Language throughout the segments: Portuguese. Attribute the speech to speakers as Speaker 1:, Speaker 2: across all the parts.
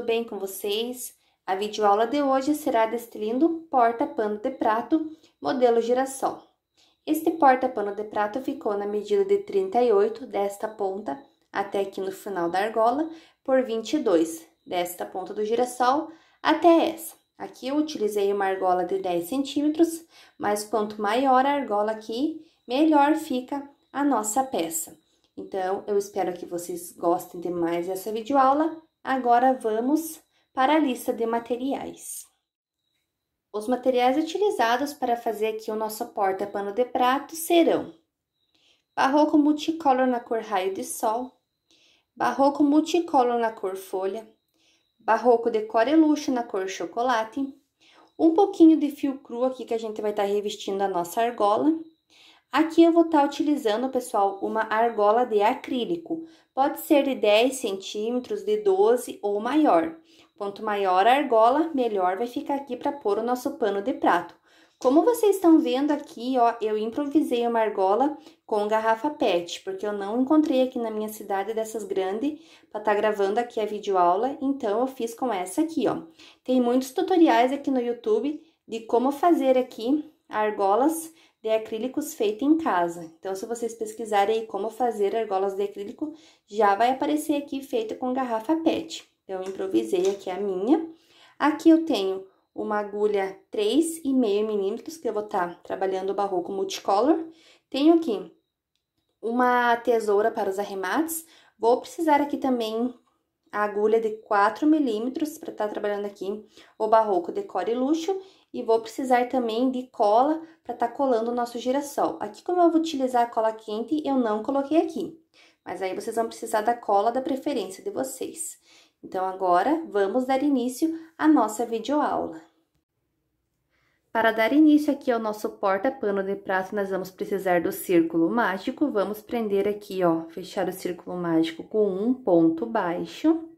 Speaker 1: tudo bem com vocês? A videoaula de hoje será deste lindo porta-pano de prato modelo girassol. Este porta-pano de prato ficou na medida de 38 desta ponta até aqui no final da argola por 22 desta ponta do girassol até essa. Aqui eu utilizei uma argola de 10 centímetros, mas quanto maior a argola aqui, melhor fica a nossa peça. Então, eu espero que vocês gostem demais dessa essa videoaula. Agora vamos para a lista de materiais. Os materiais utilizados para fazer aqui o nosso porta-pano de prato serão barroco multicolor na cor raio de sol, barroco multicolor na cor folha, barroco decore luxo na cor chocolate, um pouquinho de fio cru aqui que a gente vai estar tá revestindo a nossa argola Aqui eu vou estar tá utilizando, pessoal, uma argola de acrílico. Pode ser de 10 centímetros, de 12 ou maior. Quanto maior a argola, melhor vai ficar aqui para pôr o nosso pano de prato. Como vocês estão vendo aqui, ó, eu improvisei uma argola com garrafa PET, porque eu não encontrei aqui na minha cidade dessas grandes para estar tá gravando aqui a videoaula, então eu fiz com essa aqui, ó. Tem muitos tutoriais aqui no YouTube de como fazer aqui argolas de acrílicos feita em casa. Então, se vocês pesquisarem como fazer argolas de acrílico, já vai aparecer aqui feita com garrafa PET. Então, improvisei aqui a minha. Aqui eu tenho uma agulha 3,5 milímetros, que eu vou estar tá trabalhando o barroco multicolor. Tenho aqui uma tesoura para os arremates. Vou precisar aqui também a agulha de 4 milímetros para estar tá trabalhando aqui o barroco decore luxo e vou precisar também de cola para estar tá colando o nosso girassol. Aqui, como eu vou utilizar a cola quente, eu não coloquei aqui. Mas aí, vocês vão precisar da cola da preferência de vocês. Então, agora, vamos dar início à nossa videoaula. Para dar início aqui ao nosso porta-pano de prato, nós vamos precisar do círculo mágico. Vamos prender aqui, ó, fechar o círculo mágico com um ponto baixo.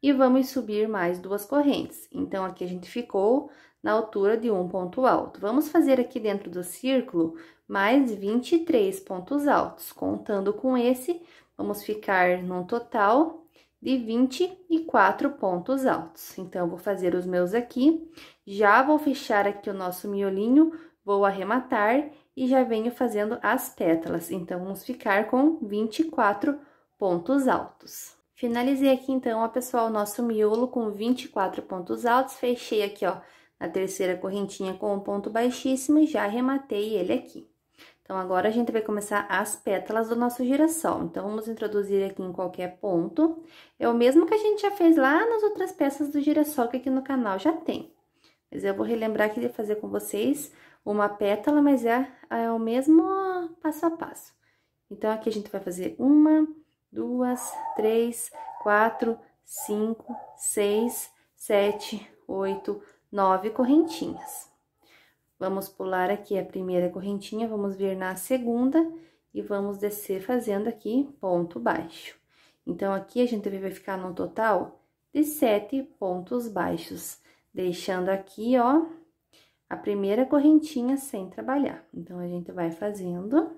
Speaker 1: E vamos subir mais duas correntes. Então, aqui a gente ficou na altura de um ponto alto. Vamos fazer aqui dentro do círculo mais 23 pontos altos. Contando com esse, vamos ficar num total de 24 pontos altos. Então, vou fazer os meus aqui, já vou fechar aqui o nosso miolinho, vou arrematar e já venho fazendo as pétalas. Então, vamos ficar com 24 pontos altos. Finalizei aqui, então, ó, pessoal, o nosso miolo com 24 pontos altos. Fechei aqui, ó, a terceira correntinha com o um ponto baixíssimo e já arrematei ele aqui. Então, agora a gente vai começar as pétalas do nosso girassol. Então, vamos introduzir aqui em qualquer ponto. É o mesmo que a gente já fez lá nas outras peças do girassol que aqui no canal já tem. Mas eu vou relembrar aqui de fazer com vocês uma pétala, mas é, é o mesmo passo a passo. Então, aqui a gente vai fazer uma, duas, três, quatro, cinco, seis, sete, oito, nove correntinhas. Vamos pular aqui a primeira correntinha, vamos vir na segunda e vamos descer fazendo aqui ponto baixo. Então, aqui a gente vai ficar no total de sete pontos baixos, deixando aqui, ó, a primeira correntinha sem trabalhar. Então, a gente vai fazendo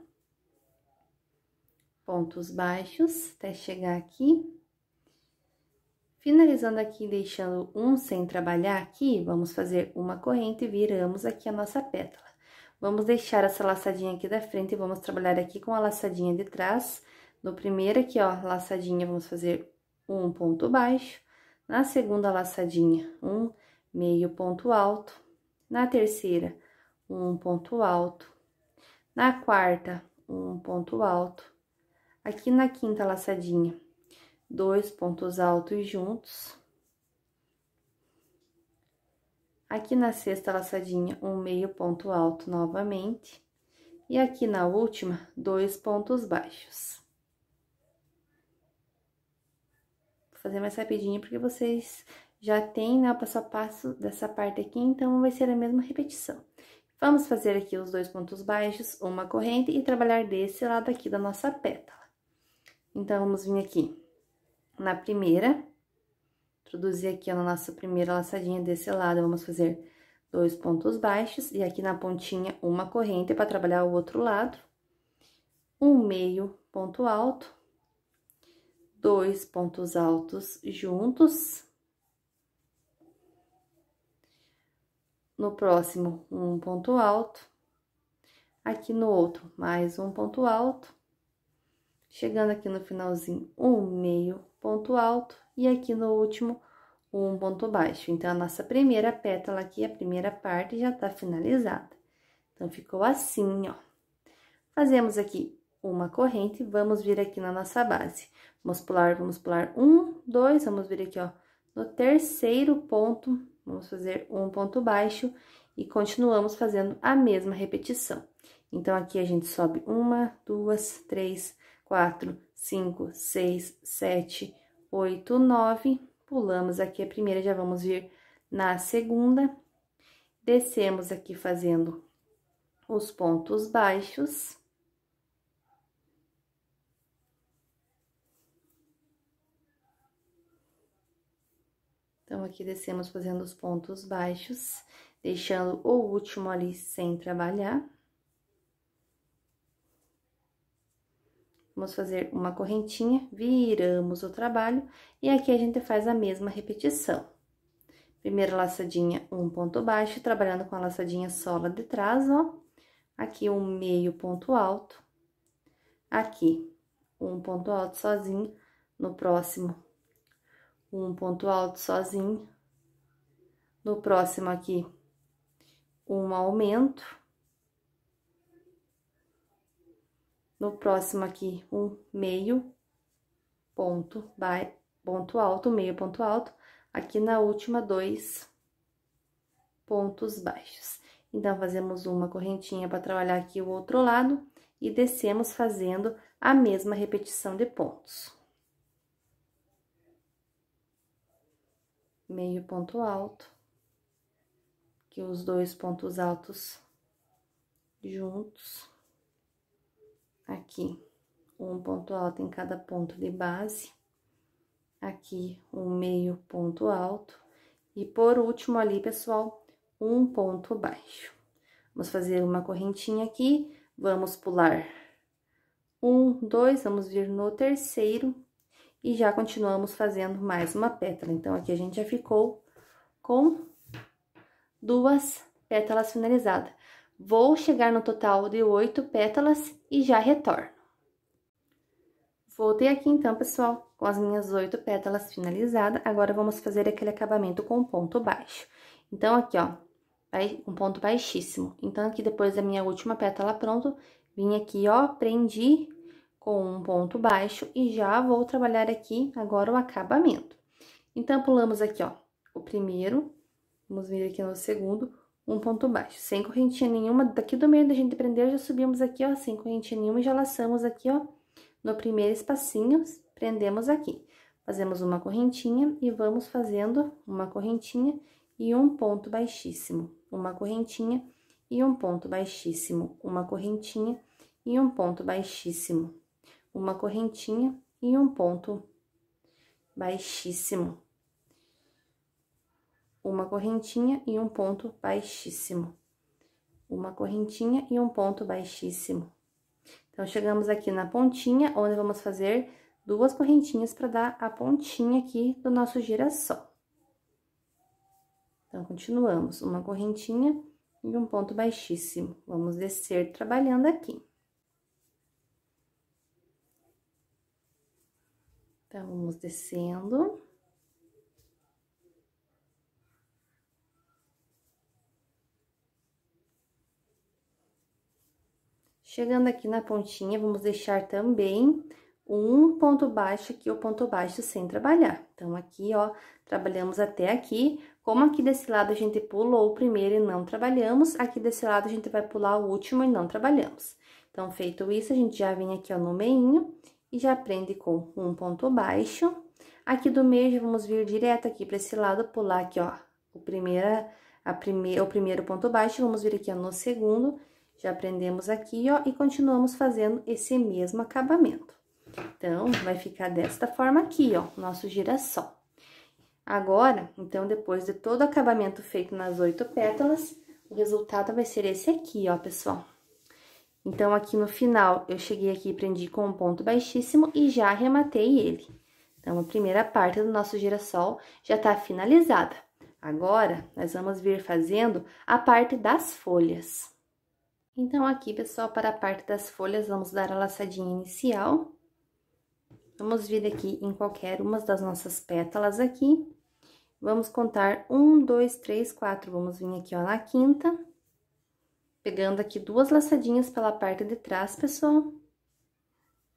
Speaker 1: pontos baixos até chegar aqui Finalizando aqui, deixando um sem trabalhar aqui, vamos fazer uma corrente e viramos aqui a nossa pétala. Vamos deixar essa laçadinha aqui da frente e vamos trabalhar aqui com a laçadinha de trás. No primeiro aqui, ó, laçadinha, vamos fazer um ponto baixo. Na segunda laçadinha, um meio ponto alto. Na terceira, um ponto alto. Na quarta, um ponto alto. Aqui na quinta laçadinha, dois pontos altos juntos. Aqui na sexta laçadinha, um meio ponto alto novamente. E aqui na última, dois pontos baixos. Vou fazer mais rapidinho, porque vocês já têm né, o passo a passo dessa parte aqui, então vai ser a mesma repetição. Vamos fazer aqui os dois pontos baixos, uma corrente e trabalhar desse lado aqui da nossa pétala. Então, vamos vir aqui na primeira. Introduzir aqui na nossa primeira laçadinha desse lado, vamos fazer dois pontos baixos e aqui na pontinha uma corrente para trabalhar o outro lado. Um meio ponto alto, dois pontos altos juntos. No próximo, um ponto alto. Aqui no outro, mais um ponto alto chegando aqui no finalzinho um meio ponto alto e aqui no último um ponto baixo. Então, a nossa primeira pétala aqui, a primeira parte já tá finalizada. Então, ficou assim, ó. Fazemos aqui uma corrente, vamos vir aqui na nossa base. Vamos pular, vamos pular um, dois, vamos vir aqui, ó, no terceiro ponto, vamos fazer um ponto baixo e continuamos fazendo a mesma repetição. Então, aqui a gente sobe uma, duas, três, 4, 5, 6, 7, 8, 9. Pulamos aqui a primeira, já vamos vir na segunda. Descemos aqui fazendo os pontos baixos. Então, aqui descemos fazendo os pontos baixos, deixando o último ali sem trabalhar. Vamos fazer uma correntinha, viramos o trabalho, e aqui a gente faz a mesma repetição. Primeira laçadinha, um ponto baixo, trabalhando com a laçadinha sola de trás, ó. Aqui, um meio ponto alto. Aqui, um ponto alto sozinho. No próximo, um ponto alto sozinho. No próximo aqui, um aumento no próximo aqui, um meio ponto, vai, ponto alto, meio ponto alto, aqui na última, dois pontos baixos. Então, fazemos uma correntinha para trabalhar aqui o outro lado e descemos fazendo a mesma repetição de pontos. Meio ponto alto, que os dois pontos altos juntos. Aqui, um ponto alto em cada ponto de base. Aqui, um meio ponto alto. E por último ali, pessoal, um ponto baixo. Vamos fazer uma correntinha aqui, vamos pular um, dois, vamos vir no terceiro e já continuamos fazendo mais uma pétala. Então, aqui a gente já ficou com duas pétalas finalizadas. Vou chegar no total de oito pétalas e já retorno. Voltei aqui então, pessoal, com as minhas oito pétalas finalizadas. Agora, vamos fazer aquele acabamento com ponto baixo. Então, aqui, ó, um ponto baixíssimo. Então, aqui depois da minha última pétala pronto, vim aqui, ó, prendi com um ponto baixo e já vou trabalhar aqui agora o acabamento. Então, pulamos aqui, ó, o primeiro, vamos vir aqui no segundo, um ponto baixo, sem correntinha nenhuma, daqui do meio da gente prender, já subimos aqui, ó, sem correntinha nenhuma, e já laçamos aqui, ó, no primeiro espacinho, prendemos aqui. Fazemos uma correntinha e vamos fazendo uma correntinha e um ponto baixíssimo, uma correntinha e um ponto baixíssimo, uma correntinha e um ponto baixíssimo, uma correntinha e um ponto baixíssimo uma correntinha e um ponto baixíssimo. Uma correntinha e um ponto baixíssimo. Então, chegamos aqui na pontinha, onde vamos fazer duas correntinhas para dar a pontinha aqui do nosso girassol. Então, continuamos. Uma correntinha e um ponto baixíssimo. Vamos descer trabalhando aqui. Então, vamos descendo. Chegando aqui na pontinha, vamos deixar também um ponto baixo aqui, o ponto baixo sem trabalhar. Então, aqui, ó, trabalhamos até aqui. Como aqui desse lado a gente pulou o primeiro e não trabalhamos, aqui desse lado a gente vai pular o último e não trabalhamos. Então, feito isso, a gente já vem aqui, ó, no meinho e já prende com um ponto baixo. Aqui do meio, já vamos vir direto aqui para esse lado, pular aqui, ó, o primeira... A o primeiro ponto baixo, vamos vir aqui ó, no segundo já prendemos aqui, ó, e continuamos fazendo esse mesmo acabamento. Então, vai ficar desta forma aqui, ó, nosso girassol. Agora, então, depois de todo o acabamento feito nas oito pétalas, o resultado vai ser esse aqui, ó, pessoal. Então, aqui no final, eu cheguei aqui e prendi com um ponto baixíssimo e já arrematei ele. Então, a primeira parte do nosso girassol já tá finalizada. Agora, nós vamos vir fazendo a parte das folhas. Então, aqui, pessoal, para a parte das folhas, vamos dar a laçadinha inicial. Vamos vir aqui em qualquer uma das nossas pétalas aqui. Vamos contar um, dois, três, quatro. Vamos vir aqui, ó, na quinta. Pegando aqui duas laçadinhas pela parte de trás, pessoal.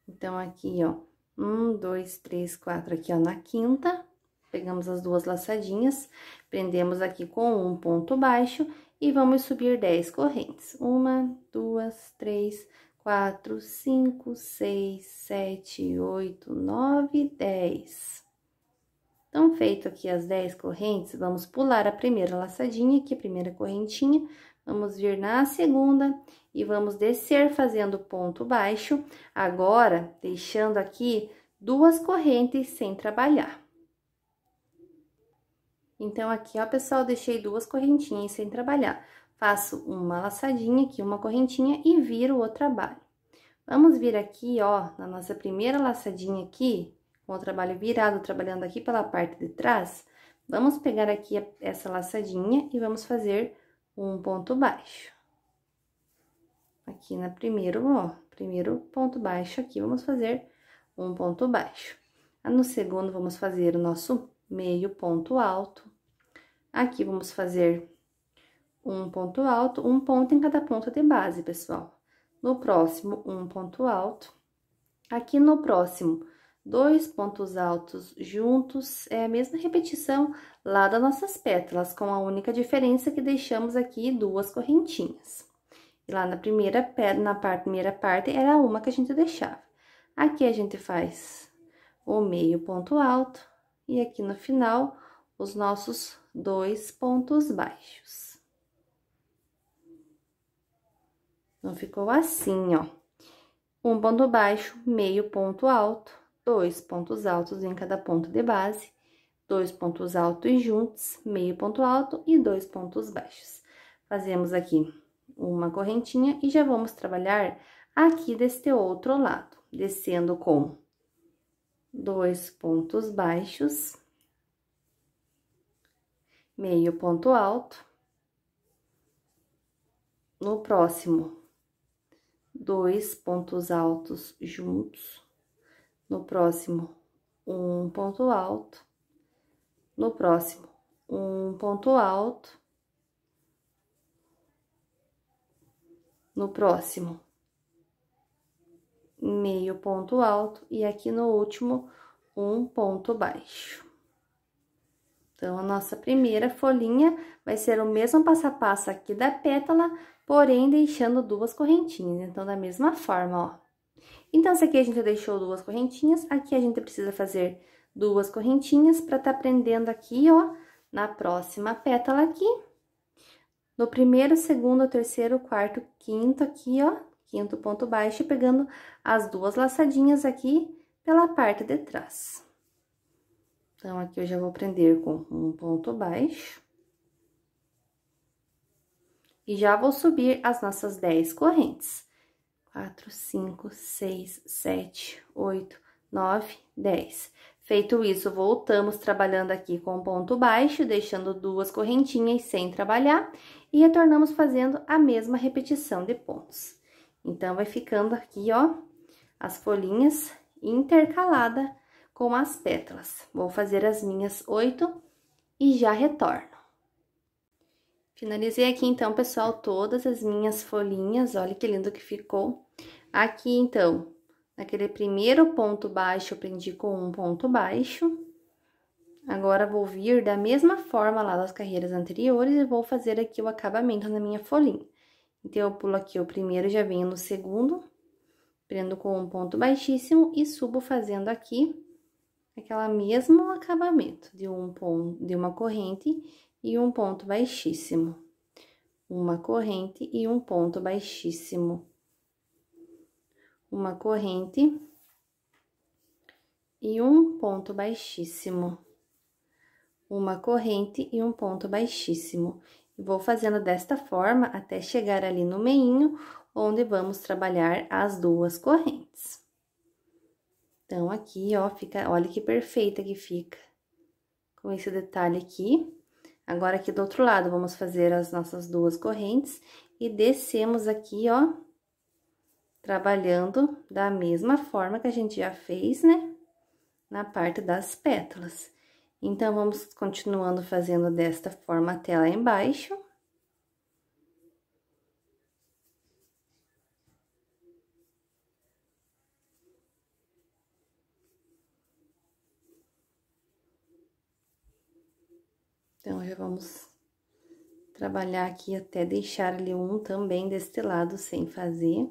Speaker 1: Então, aqui, ó, um, dois, três, quatro, aqui, ó, na quinta. Pegamos as duas laçadinhas, prendemos aqui com um ponto baixo e vamos subir 10 correntes. Uma, duas, três, quatro, cinco, seis, sete, oito, nove, dez. Então, feito aqui as 10 correntes, vamos pular a primeira laçadinha aqui, é a primeira correntinha, vamos vir na segunda e vamos descer fazendo ponto baixo, agora deixando aqui duas correntes sem trabalhar. Então, aqui, ó, pessoal, deixei duas correntinhas sem trabalhar. Faço uma laçadinha aqui, uma correntinha e viro o trabalho. Vamos vir aqui, ó, na nossa primeira laçadinha aqui, com o trabalho virado, trabalhando aqui pela parte de trás, vamos pegar aqui essa laçadinha e vamos fazer um ponto baixo. Aqui na primeiro, ó, primeiro ponto baixo aqui, vamos fazer um ponto baixo. No segundo, vamos fazer o nosso meio ponto alto, Aqui vamos fazer um ponto alto, um ponto em cada ponta de base, pessoal. No próximo, um ponto alto. Aqui no próximo, dois pontos altos juntos, é a mesma repetição lá das nossas pétalas, com a única diferença que deixamos aqui duas correntinhas. E lá na primeira, na primeira parte, era uma que a gente deixava. Aqui a gente faz o meio ponto alto, e aqui no final, os nossos dois pontos baixos. Então, ficou assim, ó. Um ponto baixo, meio ponto alto, dois pontos altos em cada ponto de base, dois pontos altos juntos, meio ponto alto e dois pontos baixos. Fazemos aqui uma correntinha e já vamos trabalhar aqui deste outro lado, descendo com dois pontos baixos meio ponto alto. No próximo, dois pontos altos juntos. No próximo, um ponto alto. No próximo, um ponto alto. No próximo, meio ponto alto. E aqui no último, um ponto baixo. Então, a nossa primeira folhinha vai ser o mesmo passo a passo aqui da pétala, porém deixando duas correntinhas. Então, da mesma forma, ó. Então, essa aqui a gente deixou duas correntinhas, aqui a gente precisa fazer duas correntinhas para tá prendendo aqui, ó, na próxima pétala aqui. No primeiro, segundo, terceiro, quarto, quinto aqui, ó, quinto ponto baixo, pegando as duas laçadinhas aqui pela parte de trás. Então, aqui eu já vou prender com um ponto baixo. E já vou subir as nossas 10 correntes. 4, 5, 6, 7, 8, 9, 10. Feito isso, voltamos trabalhando aqui com ponto baixo, deixando duas correntinhas sem trabalhar. E retornamos fazendo a mesma repetição de pontos. Então, vai ficando aqui, ó, as folhinhas intercaladas com as pétalas. Vou fazer as minhas oito e já retorno. Finalizei aqui, então, pessoal, todas as minhas folhinhas. Olha que lindo que ficou. Aqui, então, naquele primeiro ponto baixo, eu prendi com um ponto baixo. Agora, vou vir da mesma forma lá das carreiras anteriores e vou fazer aqui o acabamento na minha folhinha. Então, eu pulo aqui o primeiro, já venho no segundo, prendo com um ponto baixíssimo e subo fazendo aqui aquela mesmo acabamento de um ponto de uma corrente e um ponto baixíssimo. Uma corrente e um ponto baixíssimo. Uma corrente e um ponto baixíssimo. Uma corrente e um ponto baixíssimo. vou fazendo desta forma até chegar ali no meinho, onde vamos trabalhar as duas correntes. Então, aqui, ó, fica, olha que perfeita que fica. Com esse detalhe aqui. Agora, aqui do outro lado, vamos fazer as nossas duas correntes e descemos aqui, ó, trabalhando da mesma forma que a gente já fez, né? Na parte das pétalas. Então, vamos continuando fazendo desta forma até lá embaixo. Então, já vamos trabalhar aqui até deixar ali um também deste lado sem fazer.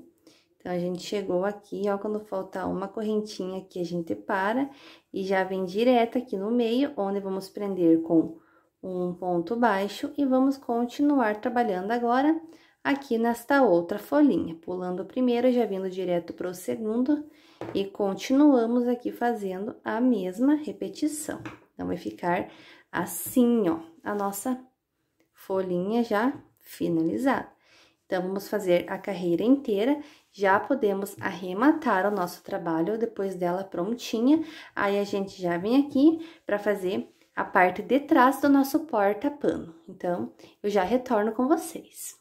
Speaker 1: Então, a gente chegou aqui, ó, quando faltar uma correntinha aqui, a gente para e já vem direto aqui no meio, onde vamos prender com um ponto baixo e vamos continuar trabalhando agora aqui nesta outra folhinha, pulando o primeiro, já vindo direto para o segundo e continuamos aqui fazendo a mesma repetição. Então, vai ficar assim, ó, a nossa folhinha já finalizada. Então, vamos fazer a carreira inteira, já podemos arrematar o nosso trabalho depois dela prontinha. Aí, a gente já vem aqui para fazer a parte de trás do nosso porta-pano. Então, eu já retorno com vocês.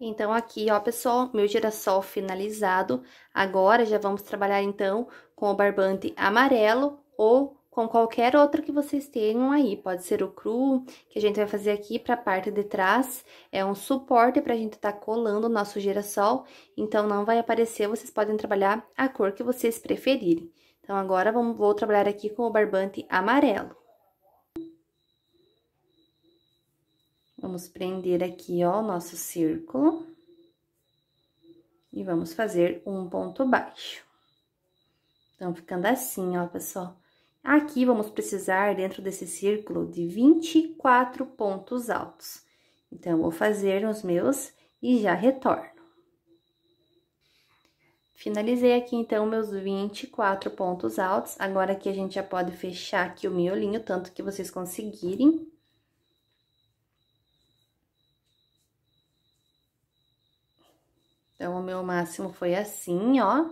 Speaker 1: Então, aqui, ó, pessoal, meu girassol finalizado. Agora, já vamos trabalhar, então, com o barbante amarelo ou com qualquer outra que vocês tenham aí. Pode ser o cru, que a gente vai fazer aqui para a parte de trás. É um suporte para a gente estar tá colando o nosso girassol, então não vai aparecer, vocês podem trabalhar a cor que vocês preferirem. Então, agora, vamos, vou trabalhar aqui com o barbante amarelo. Vamos prender aqui, ó, o nosso círculo. E vamos fazer um ponto baixo. Então, ficando assim, ó, pessoal. Aqui vamos precisar, dentro desse círculo, de 24 pontos altos. Então, vou fazer os meus e já retorno. Finalizei aqui, então, meus 24 pontos altos. Agora, aqui a gente já pode fechar aqui o miolinho, tanto que vocês conseguirem. Então, o meu máximo foi assim, ó.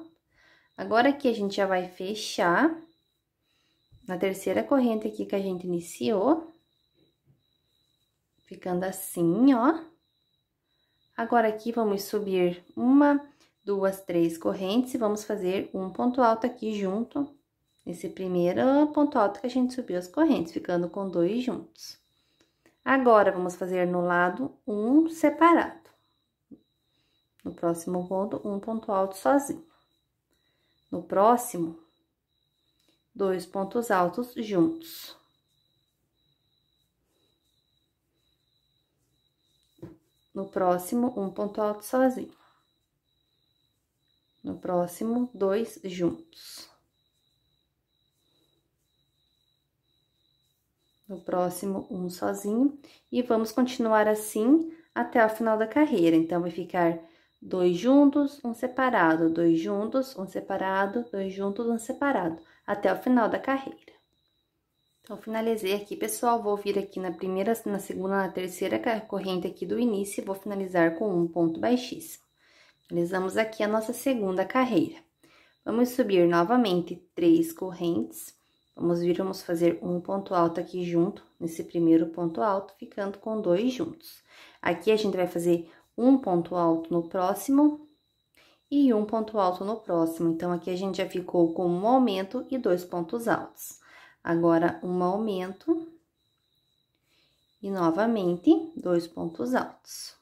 Speaker 1: Agora, aqui a gente já vai fechar na terceira corrente aqui que a gente iniciou, ficando assim, ó. Agora, aqui, vamos subir uma, duas, três correntes e vamos fazer um ponto alto aqui junto, nesse primeiro ponto alto que a gente subiu as correntes, ficando com dois juntos. Agora, vamos fazer no lado um separado. No próximo ponto, um ponto alto sozinho. No próximo, dois pontos altos juntos. No próximo, um ponto alto sozinho. No próximo, dois juntos. No próximo, um sozinho. E vamos continuar assim até o final da carreira. Então, vai ficar dois juntos, um separado, dois juntos, um separado, dois juntos, um separado, até o final da carreira. Então, finalizei aqui, pessoal, vou vir aqui na primeira, na segunda, na terceira corrente aqui do início e vou finalizar com um ponto baixíssimo. Finalizamos aqui a nossa segunda carreira. Vamos subir novamente três correntes, vamos vir, vamos fazer um ponto alto aqui junto, nesse primeiro ponto alto, ficando com dois juntos. Aqui a gente vai fazer um ponto alto no próximo e um ponto alto no próximo. Então, aqui a gente já ficou com um aumento e dois pontos altos. Agora, um aumento e, novamente, dois pontos altos.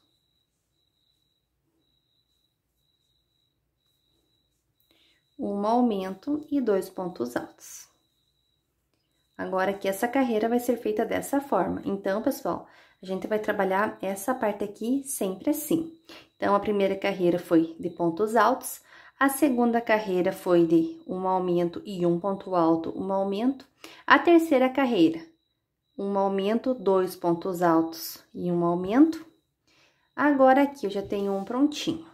Speaker 1: Um aumento e dois pontos altos. Agora, aqui essa carreira vai ser feita dessa forma. Então, pessoal, a gente vai trabalhar essa parte aqui sempre assim. Então, a primeira carreira foi de pontos altos, a segunda carreira foi de um aumento e um ponto alto, um aumento. A terceira carreira, um aumento, dois pontos altos e um aumento. Agora, aqui eu já tenho um prontinho.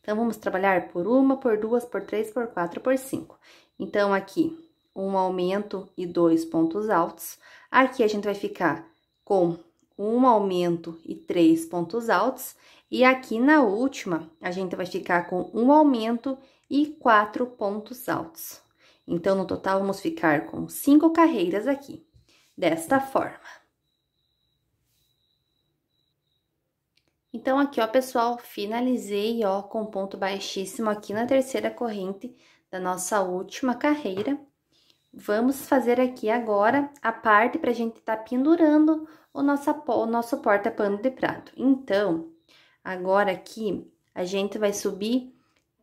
Speaker 1: Então, vamos trabalhar por uma, por duas, por três, por quatro, por cinco. Então, aqui, um aumento e dois pontos altos. Aqui, a gente vai ficar com um aumento e três pontos altos. E aqui na última, a gente vai ficar com um aumento e quatro pontos altos. Então, no total, vamos ficar com cinco carreiras aqui, desta forma. Então, aqui, ó, pessoal, finalizei, ó, com ponto baixíssimo aqui na terceira corrente da nossa última carreira. Vamos fazer aqui agora a parte pra gente tá pendurando o nosso, o nosso porta-pano de prato. Então, agora aqui, a gente vai subir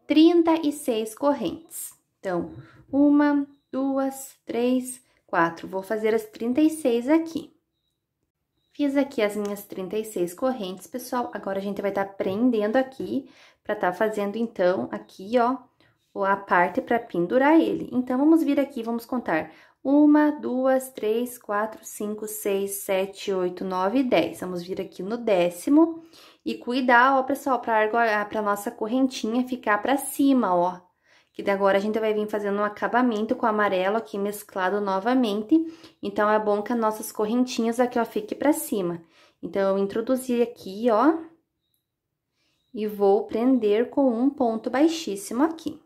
Speaker 1: 36 correntes. Então, uma, duas, três, quatro. Vou fazer as 36 aqui. Fiz aqui as minhas 36 correntes, pessoal. Agora, a gente vai estar tá prendendo aqui, pra estar tá fazendo, então, aqui, ó, a parte para pendurar ele. Então, vamos vir aqui, vamos contar uma, duas, três, quatro, cinco, seis, sete, oito, nove, dez. Vamos vir aqui no décimo e cuidar, ó, pessoal, para ah, para nossa correntinha ficar para cima, ó. Que agora a gente vai vir fazendo um acabamento com amarelo aqui mesclado novamente. Então, é bom que as nossas correntinhas aqui, ó, fiquem para cima. Então, eu introduzi aqui, ó, e vou prender com um ponto baixíssimo aqui.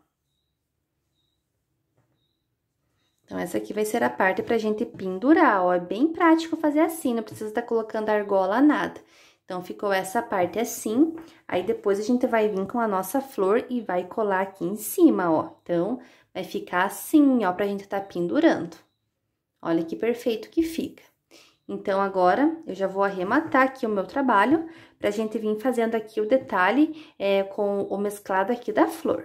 Speaker 1: Então, essa aqui vai ser a parte pra gente pendurar, ó. É bem prático fazer assim, não precisa estar tá colocando argola, nada. Então, ficou essa parte assim. Aí, depois a gente vai vir com a nossa flor e vai colar aqui em cima, ó. Então, vai ficar assim, ó, pra gente tá pendurando. Olha que perfeito que fica. Então, agora, eu já vou arrematar aqui o meu trabalho, pra gente vir fazendo aqui o detalhe é, com o mesclado aqui da flor.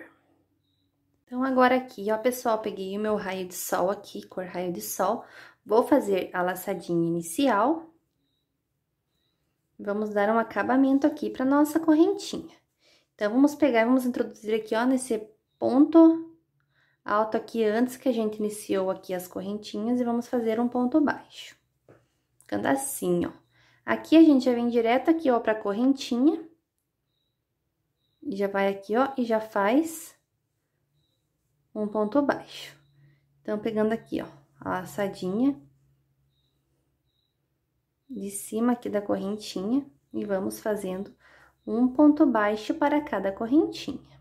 Speaker 1: Então, agora aqui, ó, pessoal, peguei o meu raio de sol aqui, cor raio de sol. Vou fazer a laçadinha inicial. Vamos dar um acabamento aqui para nossa correntinha. Então, vamos pegar, vamos introduzir aqui, ó, nesse ponto alto aqui, antes que a gente iniciou aqui as correntinhas, e vamos fazer um ponto baixo. Ficando assim, ó. Aqui, a gente já vem direto aqui, ó, pra correntinha. E já vai aqui, ó, e já faz um ponto baixo. Então, pegando aqui, ó, a laçadinha de cima aqui da correntinha e vamos fazendo um ponto baixo para cada correntinha.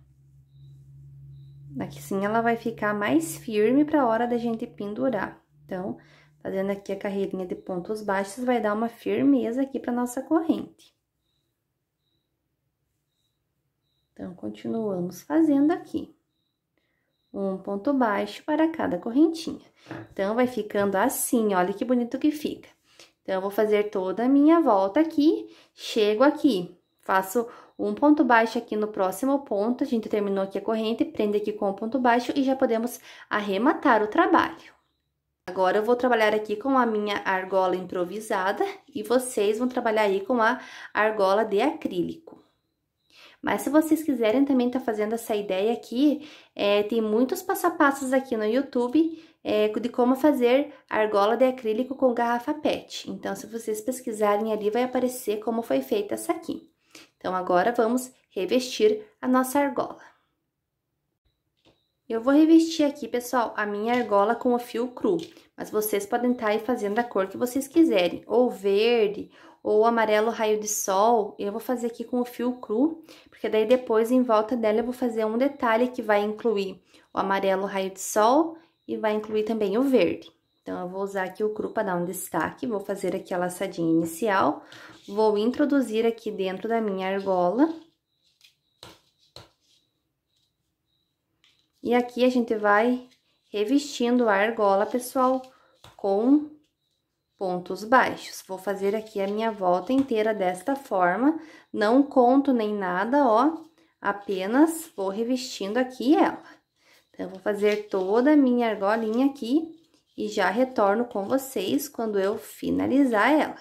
Speaker 1: Aqui sim ela vai ficar mais firme para a hora da gente pendurar. Então, fazendo aqui a carreirinha de pontos baixos, vai dar uma firmeza aqui para nossa corrente. Então, continuamos fazendo aqui um ponto baixo para cada correntinha. Então, vai ficando assim, olha que bonito que fica. Então, eu vou fazer toda a minha volta aqui, chego aqui, faço um ponto baixo aqui no próximo ponto, a gente terminou aqui a corrente, prende aqui com o um ponto baixo e já podemos arrematar o trabalho. Agora, eu vou trabalhar aqui com a minha argola improvisada e vocês vão trabalhar aí com a argola de acrílico. Mas se vocês quiserem também estar tá fazendo essa ideia aqui, é, tem muitos passo a passos aqui no YouTube é, de como fazer argola de acrílico com garrafa PET. Então, se vocês pesquisarem ali, vai aparecer como foi feita essa aqui. Então, agora vamos revestir a nossa argola. Eu vou revestir aqui, pessoal, a minha argola com o fio cru, mas vocês podem estar tá aí fazendo a cor que vocês quiserem, ou verde, ou amarelo raio de sol. Eu vou fazer aqui com o fio cru, porque daí depois em volta dela eu vou fazer um detalhe que vai incluir o amarelo raio de sol e vai incluir também o verde. Então, eu vou usar aqui o cru para dar um destaque, vou fazer aqui a laçadinha inicial, vou introduzir aqui dentro da minha argola E aqui a gente vai revestindo a argola, pessoal, com pontos baixos. Vou fazer aqui a minha volta inteira desta forma, não conto nem nada, ó, apenas vou revestindo aqui ela. Então, eu vou fazer toda a minha argolinha aqui e já retorno com vocês quando eu finalizar ela.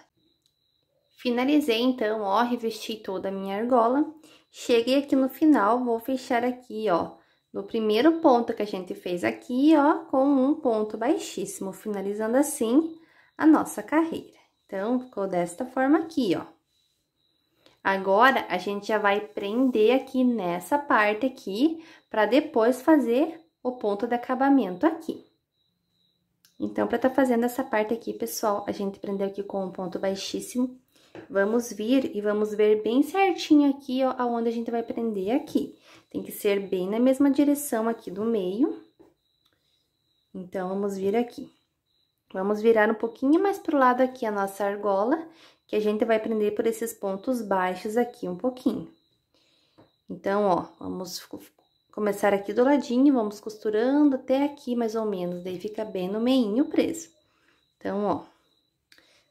Speaker 1: Finalizei, então, ó, revesti toda a minha argola. Cheguei aqui no final, vou fechar aqui, ó, no primeiro ponto que a gente fez aqui, ó, com um ponto baixíssimo, finalizando assim a nossa carreira. Então, ficou desta forma aqui, ó. Agora, a gente já vai prender aqui nessa parte aqui, para depois fazer o ponto de acabamento aqui. Então, para tá fazendo essa parte aqui, pessoal, a gente prendeu aqui com um ponto baixíssimo. Vamos vir e vamos ver bem certinho aqui, ó, aonde a gente vai prender aqui. Tem que ser bem na mesma direção aqui do meio. Então, vamos vir aqui. Vamos virar um pouquinho mais pro lado aqui a nossa argola, que a gente vai prender por esses pontos baixos aqui um pouquinho. Então, ó, vamos começar aqui do ladinho, vamos costurando até aqui mais ou menos, daí fica bem no meinho preso. Então, ó,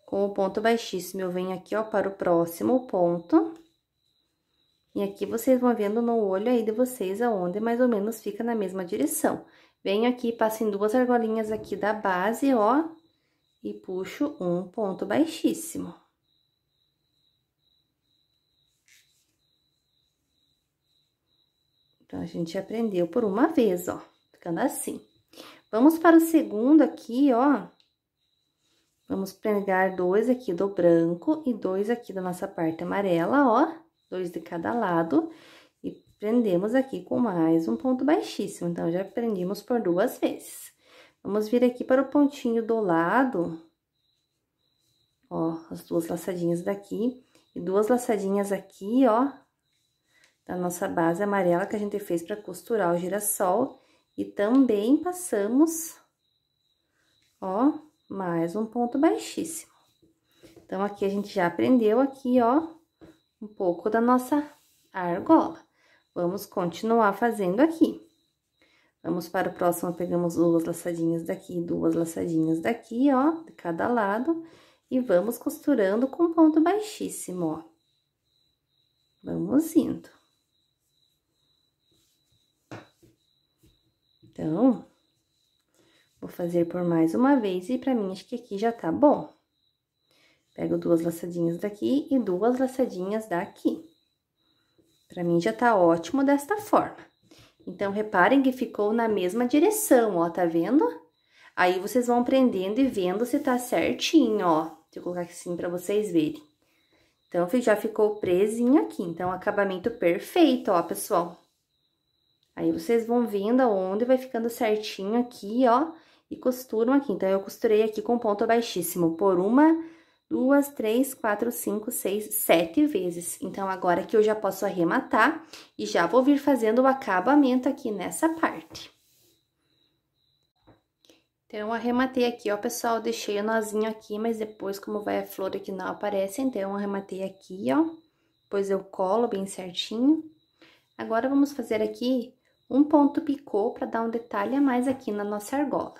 Speaker 1: com o ponto baixíssimo eu venho aqui, ó, para o próximo ponto. E aqui vocês vão vendo no olho aí de vocês aonde mais ou menos fica na mesma direção. Venho aqui, passo em duas argolinhas aqui da base, ó, e puxo um ponto baixíssimo. Então, a gente aprendeu por uma vez, ó, ficando assim. Vamos para o segundo aqui, ó. Vamos pegar dois aqui do branco e dois aqui da nossa parte amarela, ó dois de cada lado, e prendemos aqui com mais um ponto baixíssimo. Então, já prendemos por duas vezes. Vamos vir aqui para o pontinho do lado, ó, as duas laçadinhas daqui, e duas laçadinhas aqui, ó, da nossa base amarela que a gente fez para costurar o girassol. E também passamos, ó, mais um ponto baixíssimo. Então, aqui a gente já aprendeu aqui, ó, um pouco da nossa argola. Vamos continuar fazendo aqui. Vamos para o próximo, pegamos duas laçadinhas daqui, duas laçadinhas daqui, ó, de cada lado. E vamos costurando com ponto baixíssimo, ó. Vamos indo. Então, vou fazer por mais uma vez e pra mim acho que aqui já tá bom. Pego duas laçadinhas daqui e duas laçadinhas daqui. Pra mim, já tá ótimo desta forma. Então, reparem que ficou na mesma direção, ó, tá vendo? Aí, vocês vão prendendo e vendo se tá certinho, ó. Deixa eu colocar assim pra vocês verem. Então, já ficou presinho aqui. Então, acabamento perfeito, ó, pessoal. Aí, vocês vão vendo aonde vai ficando certinho aqui, ó, e costuram aqui. Então, eu costurei aqui com ponto baixíssimo por uma duas, três, quatro, cinco, seis, sete vezes. Então, agora que eu já posso arrematar e já vou vir fazendo o acabamento aqui nessa parte. Então, arrematei aqui, ó, pessoal, deixei o nozinho aqui, mas depois, como vai a flor aqui, não aparece, então, arrematei aqui, ó, depois eu colo bem certinho. Agora, vamos fazer aqui um ponto picô para dar um detalhe a mais aqui na nossa argola.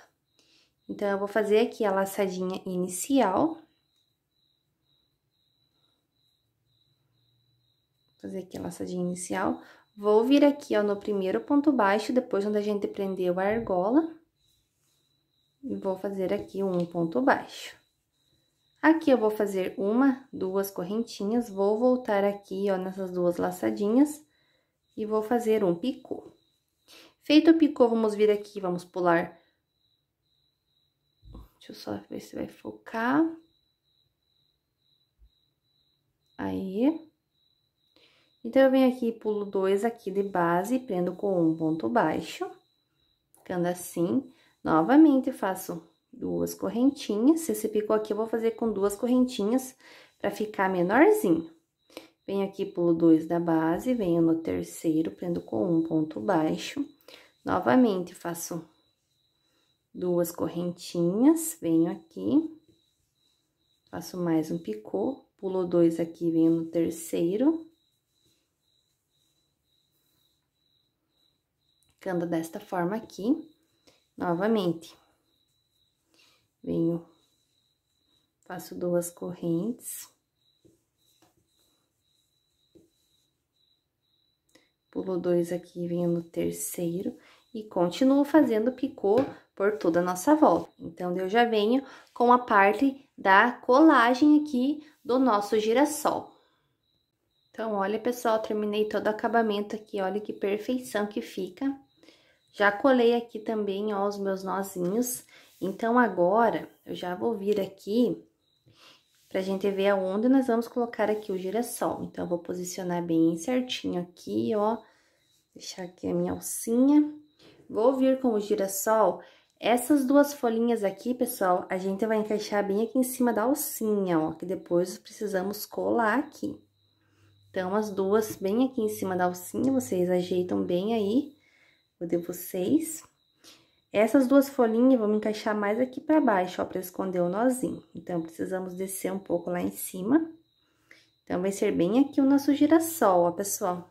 Speaker 1: Então, eu vou fazer aqui a laçadinha inicial, fazer aqui a laçadinha inicial. Vou vir aqui, ó, no primeiro ponto baixo, depois onde a gente prendeu a argola. E vou fazer aqui um ponto baixo. Aqui eu vou fazer uma, duas correntinhas, vou voltar aqui, ó, nessas duas laçadinhas. E vou fazer um picô. Feito o picô, vamos vir aqui, vamos pular. Deixa eu só ver se vai focar. Aí. Então, eu venho aqui pulo dois aqui de base, prendo com um ponto baixo, ficando assim. Novamente, faço duas correntinhas. Esse picô aqui eu vou fazer com duas correntinhas pra ficar menorzinho. Venho aqui, pulo dois da base, venho no terceiro, prendo com um ponto baixo. Novamente, faço duas correntinhas, venho aqui, faço mais um picô, pulo dois aqui, venho no terceiro, ficando desta forma aqui, novamente. Venho, faço duas correntes. Pulo dois aqui, venho no terceiro e continuo fazendo picô por toda a nossa volta. Então, eu já venho com a parte da colagem aqui do nosso girassol. Então, olha, pessoal, terminei todo o acabamento aqui, olha que perfeição que fica. Já colei aqui também, ó, os meus nozinhos. Então, agora, eu já vou vir aqui pra gente ver aonde nós vamos colocar aqui o girassol. Então, eu vou posicionar bem certinho aqui, ó. Deixar aqui a minha alcinha. Vou vir com o girassol. Essas duas folhinhas aqui, pessoal, a gente vai encaixar bem aqui em cima da alcinha, ó. Que depois precisamos colar aqui. Então, as duas bem aqui em cima da alcinha, vocês ajeitam bem aí Vou de vocês. Essas duas folhinhas vamos encaixar mais aqui para baixo, ó, para esconder o nozinho. Então, precisamos descer um pouco lá em cima. Então, vai ser bem aqui o nosso girassol, ó, pessoal.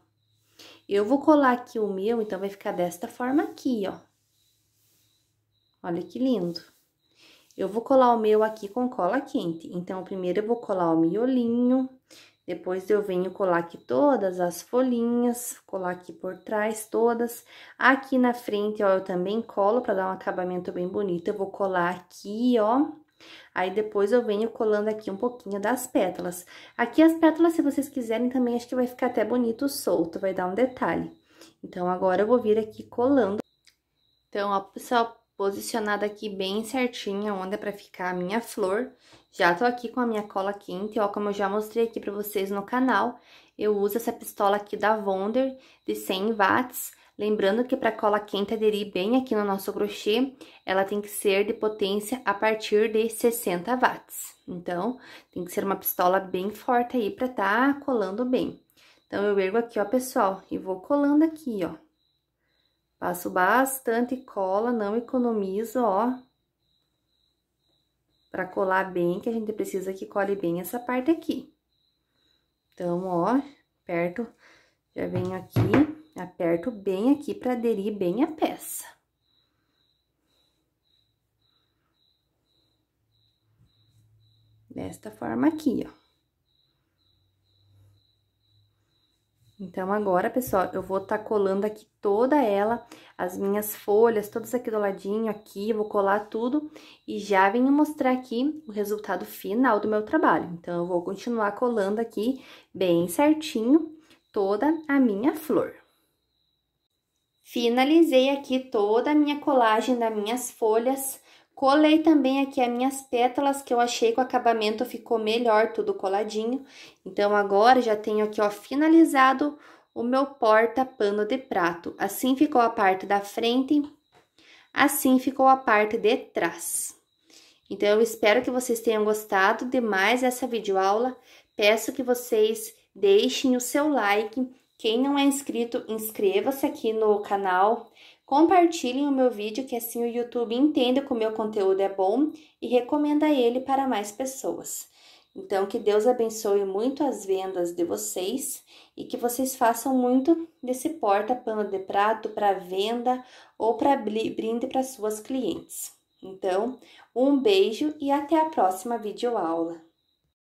Speaker 1: Eu vou colar aqui o meu, então, vai ficar desta forma aqui, ó. Olha que lindo. Eu vou colar o meu aqui com cola quente. Então, primeiro eu vou colar o miolinho, depois eu venho colar aqui todas as folhinhas, colar aqui por trás todas. Aqui na frente, ó, eu também colo para dar um acabamento bem bonito. Eu vou colar aqui, ó. Aí depois eu venho colando aqui um pouquinho das pétalas. Aqui as pétalas, se vocês quiserem também, acho que vai ficar até bonito solto, vai dar um detalhe. Então, agora eu vou vir aqui colando. Então, ó, pessoal, posicionada aqui bem certinha onde é pra ficar a minha flor. Já tô aqui com a minha cola quente, ó, como eu já mostrei aqui pra vocês no canal, eu uso essa pistola aqui da Wonder de 100 watts. Lembrando que para cola quente aderir bem aqui no nosso crochê, ela tem que ser de potência a partir de 60 watts. Então, tem que ser uma pistola bem forte aí para tá colando bem. Então, eu ergo aqui, ó, pessoal, e vou colando aqui, ó. Passo bastante cola, não economizo, ó. Pra colar bem, que a gente precisa que cole bem essa parte aqui. Então, ó, aperto, já venho aqui, aperto bem aqui pra aderir bem a peça. Desta forma aqui, ó. Então, agora, pessoal, eu vou tá colando aqui toda ela, as minhas folhas, todas aqui do ladinho, aqui, vou colar tudo e já venho mostrar aqui o resultado final do meu trabalho. Então, eu vou continuar colando aqui bem certinho toda a minha flor. Finalizei aqui toda a minha colagem das minhas folhas, Colei também aqui as minhas pétalas, que eu achei que o acabamento ficou melhor, tudo coladinho. Então, agora já tenho aqui, ó, finalizado o meu porta-pano de prato. Assim ficou a parte da frente, assim ficou a parte de trás. Então, eu espero que vocês tenham gostado de mais essa videoaula. Peço que vocês deixem o seu like. Quem não é inscrito, inscreva-se aqui no canal Compartilhem o meu vídeo, que assim o YouTube entenda que o meu conteúdo é bom e recomenda ele para mais pessoas. Então, que Deus abençoe muito as vendas de vocês e que vocês façam muito desse porta-pano de prato para venda ou para brinde para suas clientes. Então, um beijo e até a próxima videoaula.